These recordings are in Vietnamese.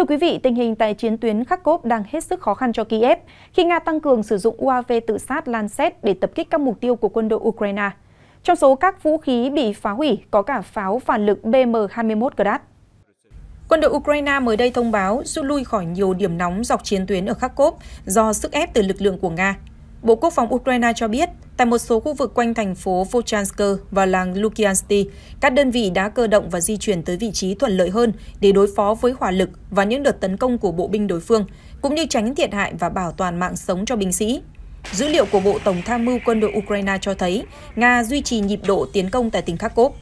Thưa quý vị, tình hình tại chiến tuyến Kharkov đang hết sức khó khăn cho Kiev khi Nga tăng cường sử dụng UAV tự sát Lancet để tập kích các mục tiêu của quân đội Ukraine. Trong số các vũ khí bị phá hủy có cả pháo phản lực BM-21 Grad. Quân đội Ukraine mới đây thông báo rút lui khỏi nhiều điểm nóng dọc chiến tuyến ở Kharkov do sức ép từ lực lượng của Nga. Bộ Quốc phòng Ukraine cho biết, tại một số khu vực quanh thành phố Volchansk và làng Lukiansti, các đơn vị đã cơ động và di chuyển tới vị trí thuận lợi hơn để đối phó với hỏa lực và những đợt tấn công của bộ binh đối phương, cũng như tránh thiệt hại và bảo toàn mạng sống cho binh sĩ. Dữ liệu của Bộ Tổng tham mưu quân đội Ukraine cho thấy Nga duy trì nhịp độ tiến công tại tỉnh Kharkov.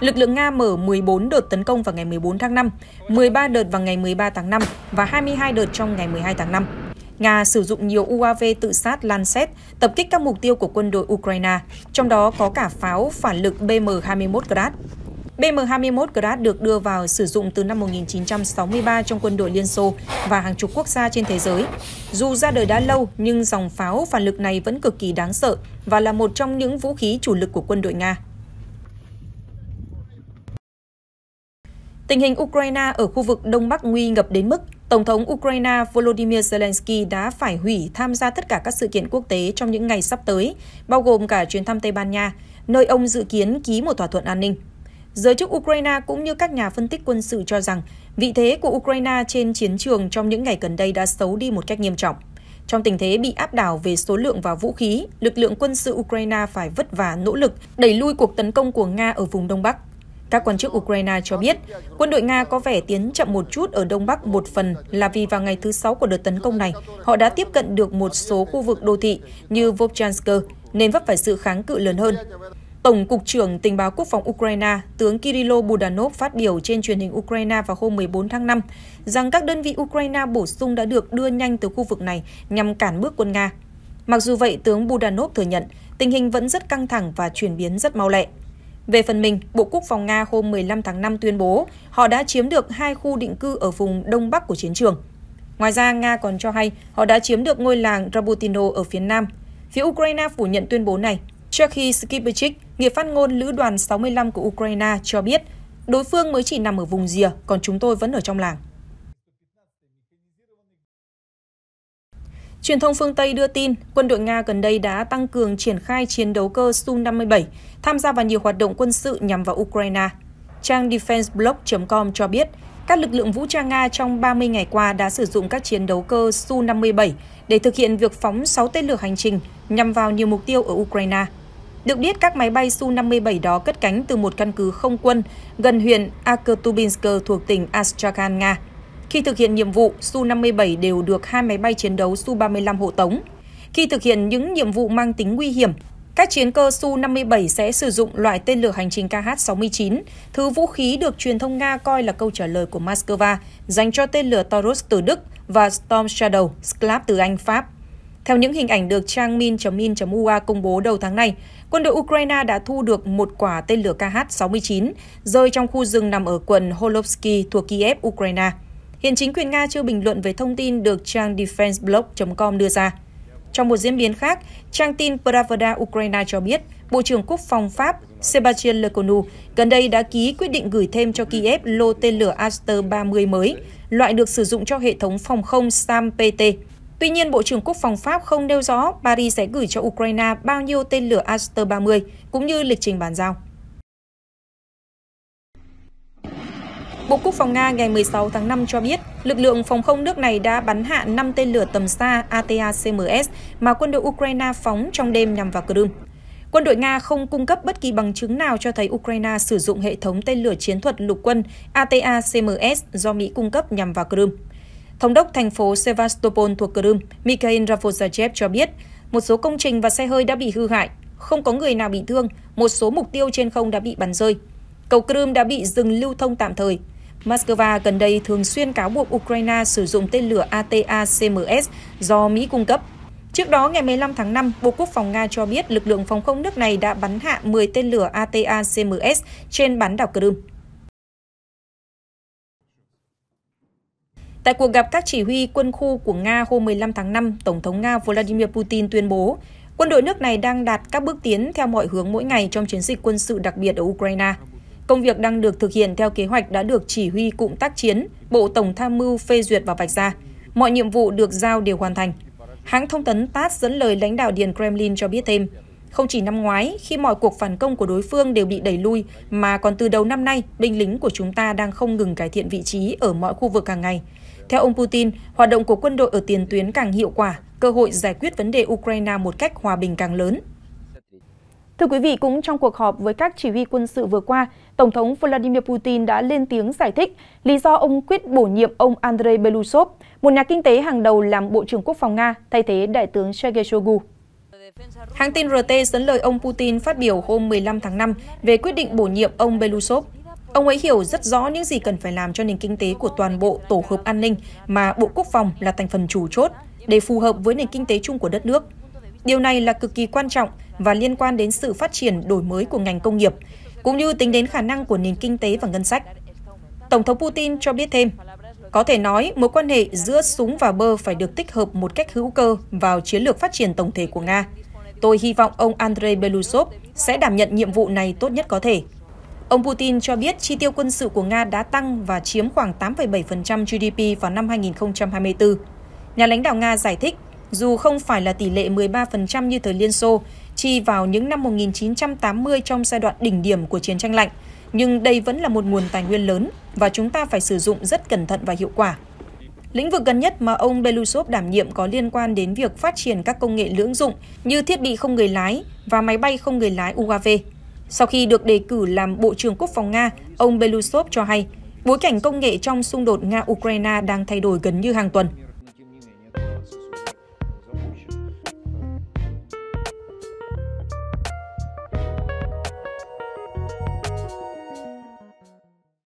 Lực lượng Nga mở 14 đợt tấn công vào ngày 14 tháng 5, 13 đợt vào ngày 13 tháng 5 và 22 đợt trong ngày 12 tháng 5. Nga sử dụng nhiều UAV tự sát Lancet tập kích các mục tiêu của quân đội Ukraine, trong đó có cả pháo phản lực BM-21 Grad. BM-21 Grad được đưa vào sử dụng từ năm 1963 trong quân đội Liên Xô và hàng chục quốc gia trên thế giới. Dù ra đời đã lâu, nhưng dòng pháo phản lực này vẫn cực kỳ đáng sợ và là một trong những vũ khí chủ lực của quân đội Nga. Tình hình Ukraine ở khu vực Đông Bắc nguy ngập đến mức Tổng thống Ukraine Volodymyr Zelensky đã phải hủy tham gia tất cả các sự kiện quốc tế trong những ngày sắp tới, bao gồm cả chuyến thăm Tây Ban Nha, nơi ông dự kiến ký một thỏa thuận an ninh. Giới chức Ukraine cũng như các nhà phân tích quân sự cho rằng vị thế của Ukraine trên chiến trường trong những ngày gần đây đã xấu đi một cách nghiêm trọng. Trong tình thế bị áp đảo về số lượng và vũ khí, lực lượng quân sự Ukraine phải vất vả nỗ lực đẩy lui cuộc tấn công của Nga ở vùng Đông Bắc. Các quan chức Ukraine cho biết, quân đội Nga có vẻ tiến chậm một chút ở Đông Bắc một phần là vì vào ngày thứ Sáu của đợt tấn công này, họ đã tiếp cận được một số khu vực đô thị như Vovchansk, nên vấp phải sự kháng cự lớn hơn. Tổng Cục trưởng Tình báo Quốc phòng Ukraine, tướng Kirilo Budanov phát biểu trên truyền hình Ukraine vào hôm 14 tháng 5 rằng các đơn vị Ukraine bổ sung đã được đưa nhanh từ khu vực này nhằm cản bước quân Nga. Mặc dù vậy, tướng Budanov thừa nhận tình hình vẫn rất căng thẳng và chuyển biến rất mau lẹ. Về phần mình, Bộ Quốc phòng Nga hôm 15 tháng 5 tuyên bố họ đã chiếm được hai khu định cư ở vùng đông bắc của chiến trường. Ngoài ra, Nga còn cho hay họ đã chiếm được ngôi làng Rabotino ở phía nam. Phía Ukraine phủ nhận tuyên bố này. khi Skipichik, người phát ngôn lữ đoàn 65 của Ukraine cho biết đối phương mới chỉ nằm ở vùng rìa, còn chúng tôi vẫn ở trong làng. Truyền thông phương Tây đưa tin, quân đội Nga gần đây đã tăng cường triển khai chiến đấu cơ Su-57, tham gia vào nhiều hoạt động quân sự nhằm vào Ukraine. Trang defenseblog.com cho biết, các lực lượng vũ trang Nga trong 30 ngày qua đã sử dụng các chiến đấu cơ Su-57 để thực hiện việc phóng 6 tên lửa hành trình nhằm vào nhiều mục tiêu ở Ukraine. Được biết, các máy bay Su-57 đó cất cánh từ một căn cứ không quân gần huyện Akhtubinsk thuộc tỉnh Astrakhan, Nga – khi thực hiện nhiệm vụ, Su-57 đều được hai máy bay chiến đấu Su-35 hộ tống. Khi thực hiện những nhiệm vụ mang tính nguy hiểm, các chiến cơ Su-57 sẽ sử dụng loại tên lửa hành trình KH-69, thứ vũ khí được truyền thông Nga coi là câu trả lời của Moscow dành cho tên lửa Taurus từ Đức và Storm Shadow, Sclap từ Anh, Pháp. Theo những hình ảnh được trang min.min.ua công bố đầu tháng này, quân đội Ukraine đã thu được một quả tên lửa KH-69 rơi trong khu rừng nằm ở quận Holovsky thuộc Kiev, Ukraine. Hiện chính quyền Nga chưa bình luận về thông tin được trang defenseblog.com đưa ra. Trong một diễn biến khác, trang tin Pravda Ukraine cho biết, Bộ trưởng Quốc phòng Pháp Sébastien Lecornu gần đây đã ký quyết định gửi thêm cho Kiev lô tên lửa Aster 30 mới, loại được sử dụng cho hệ thống phòng không SAM PT. Tuy nhiên, Bộ trưởng Quốc phòng Pháp không nêu rõ Paris sẽ gửi cho Ukraine bao nhiêu tên lửa Aster 30 cũng như lịch trình bàn giao. Bộ Quốc phòng Nga ngày 16 tháng 5 cho biết, lực lượng phòng không nước này đã bắn hạ 5 tên lửa tầm xa ATACMS mà quân đội Ukraine phóng trong đêm nhằm vào Crimea. Quân đội Nga không cung cấp bất kỳ bằng chứng nào cho thấy Ukraine sử dụng hệ thống tên lửa chiến thuật lục quân ATACMS do Mỹ cung cấp nhằm vào Crimea. Thống đốc thành phố Sevastopol thuộc Crimea, Mikhail Rafozachev cho biết, một số công trình và xe hơi đã bị hư hại, không có người nào bị thương, một số mục tiêu trên không đã bị bắn rơi. Cầu Crimea đã bị dừng lưu thông tạm thời. Moscow gần đây thường xuyên cáo buộc Ukraine sử dụng tên lửa ATACMS do Mỹ cung cấp. Trước đó, ngày 15 tháng 5, Bộ Quốc phòng Nga cho biết lực lượng phòng không nước này đã bắn hạ 10 tên lửa ATACMS trên bán đảo Crimea. Tại cuộc gặp các chỉ huy quân khu của Nga hôm 15 tháng 5, Tổng thống Nga Vladimir Putin tuyên bố quân đội nước này đang đạt các bước tiến theo mọi hướng mỗi ngày trong chiến dịch quân sự đặc biệt ở Ukraine. Công việc đang được thực hiện theo kế hoạch đã được chỉ huy cụm tác chiến, Bộ Tổng tham mưu phê duyệt và vạch ra. Mọi nhiệm vụ được giao đều hoàn thành. Hãng thông tấn TASS dẫn lời lãnh đạo Điện Kremlin cho biết thêm, không chỉ năm ngoái, khi mọi cuộc phản công của đối phương đều bị đẩy lui, mà còn từ đầu năm nay, binh lính của chúng ta đang không ngừng cải thiện vị trí ở mọi khu vực hàng ngày. Theo ông Putin, hoạt động của quân đội ở tiền tuyến càng hiệu quả, cơ hội giải quyết vấn đề Ukraine một cách hòa bình càng lớn. Thưa quý vị, cũng trong cuộc họp với các chỉ huy quân sự vừa qua, Tổng thống Vladimir Putin đã lên tiếng giải thích lý do ông quyết bổ nhiệm ông Andrei Belousov, một nhà kinh tế hàng đầu làm Bộ trưởng Quốc phòng Nga, thay thế Đại tướng Sergei Shoigu. Hãng tin RT dẫn lời ông Putin phát biểu hôm 15 tháng 5 về quyết định bổ nhiệm ông Belousov. Ông ấy hiểu rất rõ những gì cần phải làm cho nền kinh tế của toàn bộ tổ hợp an ninh mà Bộ Quốc phòng là thành phần chủ chốt để phù hợp với nền kinh tế chung của đất nước. Điều này là cực kỳ quan trọng và liên quan đến sự phát triển đổi mới của ngành công nghiệp, cũng như tính đến khả năng của nền kinh tế và ngân sách. Tổng thống Putin cho biết thêm, có thể nói mối quan hệ giữa súng và bơ phải được tích hợp một cách hữu cơ vào chiến lược phát triển tổng thể của Nga. Tôi hy vọng ông Andrei Belousov sẽ đảm nhận nhiệm vụ này tốt nhất có thể. Ông Putin cho biết chi tiêu quân sự của Nga đã tăng và chiếm khoảng 8,7% GDP vào năm 2024. Nhà lãnh đạo Nga giải thích dù không phải là tỷ lệ 13% như thời Liên Xô, chi vào những năm 1980 trong giai đoạn đỉnh điểm của chiến tranh lạnh, nhưng đây vẫn là một nguồn tài nguyên lớn và chúng ta phải sử dụng rất cẩn thận và hiệu quả. Lĩnh vực gần nhất mà ông Belousov đảm nhiệm có liên quan đến việc phát triển các công nghệ lưỡng dụng như thiết bị không người lái và máy bay không người lái UAV. Sau khi được đề cử làm Bộ trưởng Quốc phòng Nga, ông Belousov cho hay bối cảnh công nghệ trong xung đột Nga-Ukraine đang thay đổi gần như hàng tuần.